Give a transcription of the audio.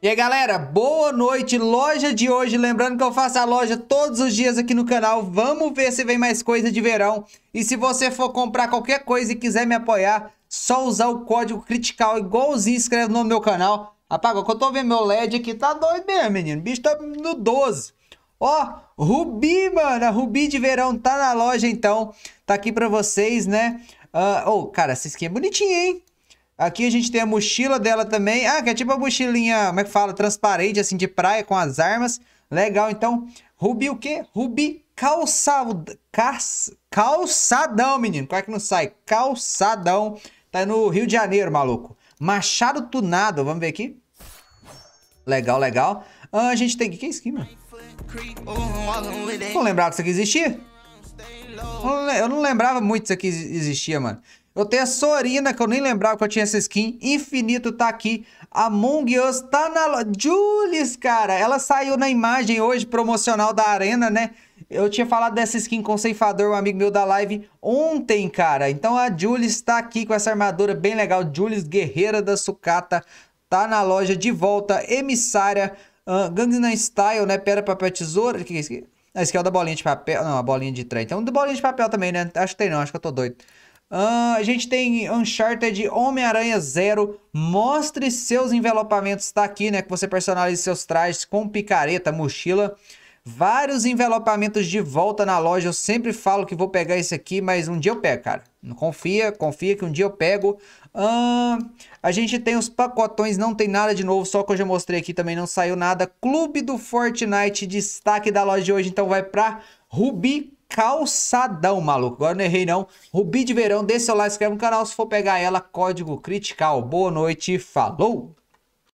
E aí, galera, boa noite. Loja de hoje, lembrando que eu faço a loja todos os dias aqui no canal. Vamos ver se vem mais coisa de verão. E se você for comprar qualquer coisa e quiser me apoiar, só usar o código critical igualzinho inscreve no meu canal. Apaga, que eu tô vendo meu LED aqui, tá doido mesmo, menino. O bicho tá no 12. Ó, Rubi, mano, a Rubi de verão tá na loja então. Tá aqui pra vocês, né? Uh, oh, cara, esse skin é bonitinho, hein? Aqui a gente tem a mochila dela também. Ah, que é tipo a mochilinha, como é que fala? Transparente, assim, de praia, com as armas. Legal, então. Rubi o quê? Rubi calçado, calçadão, menino. Como é que não sai? Calçadão. Tá no Rio de Janeiro, maluco. Machado tunado. Vamos ver aqui. Legal, legal. Ah, a gente tem... que é isso aqui, mano? Não lembrava que isso aqui existia? Eu não lembrava muito que isso aqui existia, mano. Eu tenho a Sorina, que eu nem lembrava que eu tinha essa skin. Infinito tá aqui. Among Us tá na loja. Julius, cara, ela saiu na imagem hoje promocional da Arena, né? Eu tinha falado dessa skin com o ceifador, um amigo meu da live, ontem, cara. Então a Julius tá aqui com essa armadura bem legal. Julius Guerreira da Sucata. Tá na loja de volta. Emissária. Uh, Gangnam Style, né? Pera, papel, tesoura. Que, é isso ah, aqui é o da bolinha de papel. Não, a bolinha de trem. Então, da bolinha de papel também, né? Acho que tem não, acho que eu tô doido. Uh, a gente tem Uncharted Homem-Aranha Zero. Mostre seus envelopamentos. Está aqui, né? Que você personalize seus trajes com picareta, mochila. Vários envelopamentos de volta na loja. Eu sempre falo que vou pegar esse aqui, mas um dia eu pego, cara. Confia, confia que um dia eu pego. Uh, a gente tem os pacotões, não tem nada de novo, só que eu já mostrei aqui também, não saiu nada. Clube do Fortnite, destaque da loja de hoje, então vai para ruby calçadão, maluco. Agora não errei, não. Rubi de Verão, dê seu like, inscreve no canal. Se for pegar ela, código critical. Boa noite, falou!